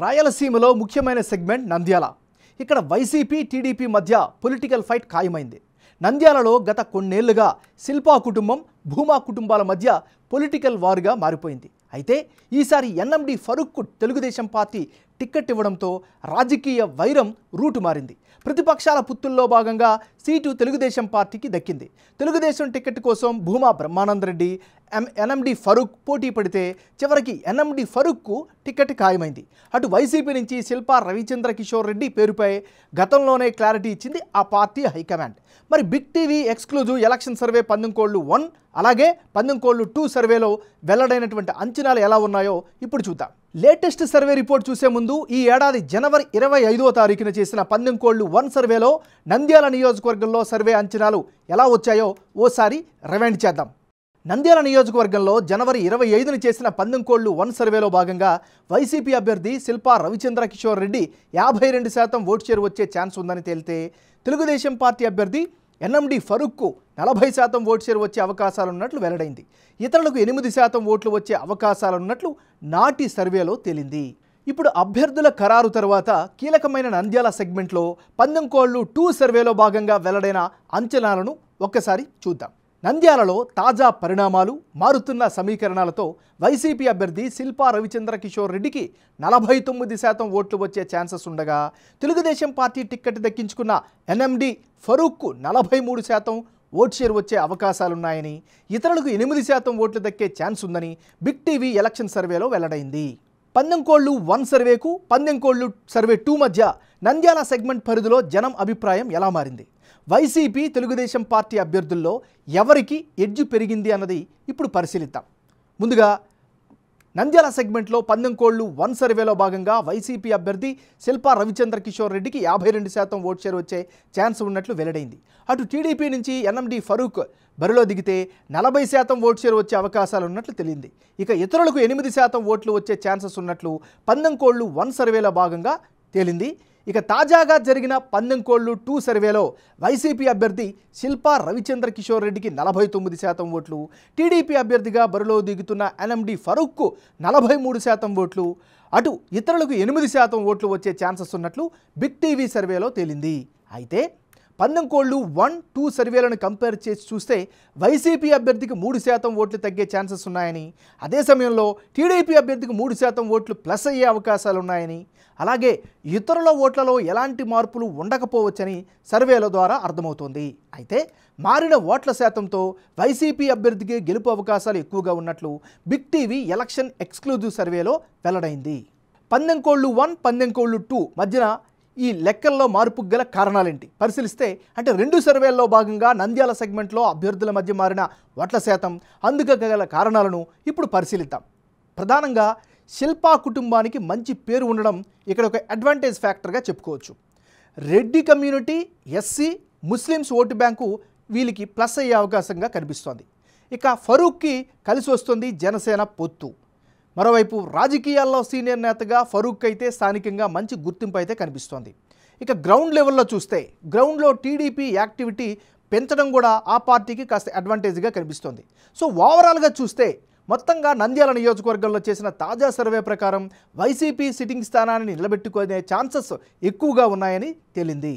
రాయలసీమలో ముఖ్యమైన సెగ్మెంట్ నంద్యాల ఇక్కడ వైసీపీ టీడీపీ మధ్య పొలిటికల్ ఫైట్ ఖాయమైంది నంద్యాలలో గత కొన్నేళ్లుగా శిల్పా కుటుంబం భూమా కుటుంబాల మధ్య పొలిటికల్ వార్గా మారిపోయింది అయితే ఈసారి ఎన్ఎండి ఫరూక్కు తెలుగుదేశం పార్టీ టిక్కెట్ ఇవ్వడంతో రాజకీయ వైరం రూటు మారింది ప్రతిపక్షాల పుత్తుల్లో భాగంగా సీటు తెలుగుదేశం పార్టీకి దక్కింది తెలుగుదేశం టికెట్ కోసం భూమా బ్రహ్మానందరెడ్డి ఎన్ఎండి ఫరూక్ పోటీ పడితే చివరికి ఎన్ఎండి ఫరూక్కు టికెట్ ఖాయమైంది అటు వైసీపీ నుంచి శిల్పా రవిచంద్ర కిషోర్ రెడ్డి పేరుపై గతంలోనే క్లారిటీ ఇచ్చింది ఆ పార్టీ హైకమాండ్ మరి Big TV exclusive election survey పందెంకోళ్ళు వన్ అలాగే పందెంకోళ్ళు టూ సర్వేలో వెల్లడైనటువంటి అంచనాలు ఎలా ఉన్నాయో ఇప్పుడు చూద్దాం లేటెస్ట్ సర్వే రిపోర్ట్ చూసే ముందు ఈ ఏడాది జనవరి ఇరవై ఐదవ తారీఖున చేసిన పందెంకోళ్ళు వన్ సర్వేలో నంద్యాల నియోజకవర్గంలో సర్వే అంచనాలు ఎలా వచ్చాయో ఓసారి రివైండ్ చేద్దాం నంద్యాల నియోజకవర్గంలో జనవరి ఇరవై ఐదున చేసిన పందెంకోళ్లు వన్ సర్వేలో భాగంగా వైసీపీ అభ్యర్థి శిల్పా రవిచంద్ర కిషోర్ రెడ్డి యాభై రెండు శాతం ఓటు చేరు వచ్చే ఛాన్స్ ఉందని తేలితే తెలుగుదేశం పార్టీ అభ్యర్థి ఎన్ఎండి ఫరూక్కు నలభై శాతం ఓటు చేరు వచ్చే అవకాశాలున్నట్లు వెల్లడైంది ఇతరులకు ఎనిమిది శాతం ఓట్లు వచ్చే అవకాశాలున్నట్లు నాటి సర్వేలో తేలింది ఇప్పుడు అభ్యర్థుల ఖరారు తర్వాత కీలకమైన నంద్యాల సెగ్మెంట్లో పందెంకోళ్లు టూ సర్వేలో భాగంగా వెల్లడైన అంచనాలను ఒక్కసారి చూద్దాం నంద్యాలలో తాజా పరిణామాలు మారుతున్న సమీకరణాలతో వైసీపీ అభ్యర్థి శిల్పా రవిచంద్ర కిషోర్ రెడ్డికి నలభై తొమ్మిది శాతం ఓట్లు వచ్చే ఛాన్సెస్ ఉండగా తెలుగుదేశం పార్టీ టిక్కెట్ దక్కించుకున్న ఎన్ఎండి ఫరూక్కు నలభై మూడు శాతం ఓట్ షేర్ వచ్చే అవకాశాలున్నాయని ఇతరులకు ఎనిమిది శాతం ఓట్లు దక్కే ఛాన్స్ ఉందని బిగ్ టీవీ ఎలక్షన్ సర్వేలో వెల్లడైంది పందెంకోళ్ళు వన్ సర్వేకు పందెంకోళ్ళు సర్వే టూ మధ్య నంద్యాల సెగ్మెంట్ పరిధిలో జనం అభిప్రాయం ఎలా మారింది వైసీపీ తెలుగుదేశం పార్టీ అభ్యర్థుల్లో ఎవరికి ఎడ్జు పెరిగింది అన్నది ఇప్పుడు పరిశీలిద్దాం ముందుగా నంద్యాల సెగ్మెంట్లో పందెంకోళ్లు వన్ సర్వేలో భాగంగా వైసీపీ అభ్యర్థి శిల్పా రవిచంద్ర కిషోర్ రెడ్డికి యాభై రెండు శాతం ఓటు షేర్ వచ్చే ఛాన్స్ ఉన్నట్లు వెల్లడైంది అటు టీడీపీ నుంచి ఎన్ఎండి ఫరూక్ బరిలో దిగితే నలభై శాతం ఓటు షేర్ వచ్చే అవకాశాలు ఉన్నట్లు తెలియంది ఇక ఇతరులకు ఎనిమిది శాతం ఓట్లు వచ్చే ఛాన్సెస్ ఉన్నట్లు పందెంకోళ్లు వన్ సర్వేలో భాగంగా తేలింది ఇక తాజాగా జరిగిన పందెంకోళ్లు టూ సర్వేలో వైసీపీ అభ్యర్థి శిల్పా రవిచంద్ర కిషోర్ రెడ్డికి నలభై తొమ్మిది శాతం ఓట్లు టీడీపీ అభ్యర్థిగా బరిలో దిగుతున్న ఎన్ఎండి ఫరూక్కు నలభై మూడు శాతం ఓట్లు అటు ఇతరులకు ఎనిమిది శాతం ఓట్లు వచ్చే ఛాన్సెస్ ఉన్నట్లు బిగ్ టీవీ సర్వేలో తేలింది అయితే పందెం కోళ్లు వన్ టూ సర్వేలను కంపేర్ చేసి చూస్తే వైసీపీ అభ్యర్థికి మూడు శాతం ఓట్లు తగ్గే ఛాన్సెస్ ఉన్నాయని అదే సమయంలో టీడీపీ అభ్యర్థికి మూడు శాతం ఓట్లు ప్లస్ అయ్యే అవకాశాలు ఉన్నాయని అలాగే ఇతరుల ఓట్లలో ఎలాంటి మార్పులు ఉండకపోవచ్చని సర్వేల ద్వారా అర్థమవుతోంది అయితే మారిన ఓట్ల శాతంతో వైసీపీ అభ్యర్థికి గెలుపు అవకాశాలు ఎక్కువగా ఉన్నట్లు బిగ్ టీవీ ఎలక్షన్ ఎక్స్క్లూజివ్ సర్వేలో వెల్లడైంది పందెంకోళ్లు వన్ పందెంకోళ్లు టూ మధ్యన ఈ లెక్కల్లో మార్పుకు గల కారణాలేంటి పరిశీలిస్తే అంటే రెండు సర్వేల్లో భాగంగా నంద్యాల సెగ్మెంట్లో అభ్యర్థుల మధ్య మారిన ఓట్ల శాతం అందుక గల కారణాలను ఇప్పుడు పరిశీలిద్దాం ప్రధానంగా శిల్పా కుటుంబానికి మంచి పేరు ఉండడం ఇక్కడ ఒక అడ్వాంటేజ్ ఫ్యాక్టర్గా చెప్పుకోవచ్చు Reddy community SC Muslims vote bank వీళ్ళకి ప్లస్ అయ్యే అవకాశంగా కనిపిస్తోంది ఇక ఫరూక్కి కలిసి వస్తుంది జనసేన పొత్తు మరోవైపు రాజకీయాల్లో సీనియర్ నేతగా ఫరూక్ అయితే స్థానికంగా మంచి గుర్తింపు అయితే కనిపిస్తోంది ఇక గ్రౌండ్ లెవెల్లో చూస్తే గ్రౌండ్లో టీడీపీ యాక్టివిటీ పెంచడం కూడా ఆ పార్టీకి కాస్త అడ్వాంటేజ్గా కనిపిస్తోంది సో ఓవరాల్గా చూస్తే మొత్తంగా నంద్యాల నియోజకవర్గంలో చేసిన తాజా సర్వే ప్రకారం వైసీపీ సిట్టింగ్ స్థానాన్ని నిలబెట్టుకునే ఛాన్సెస్ ఎక్కువగా ఉన్నాయని తేలింది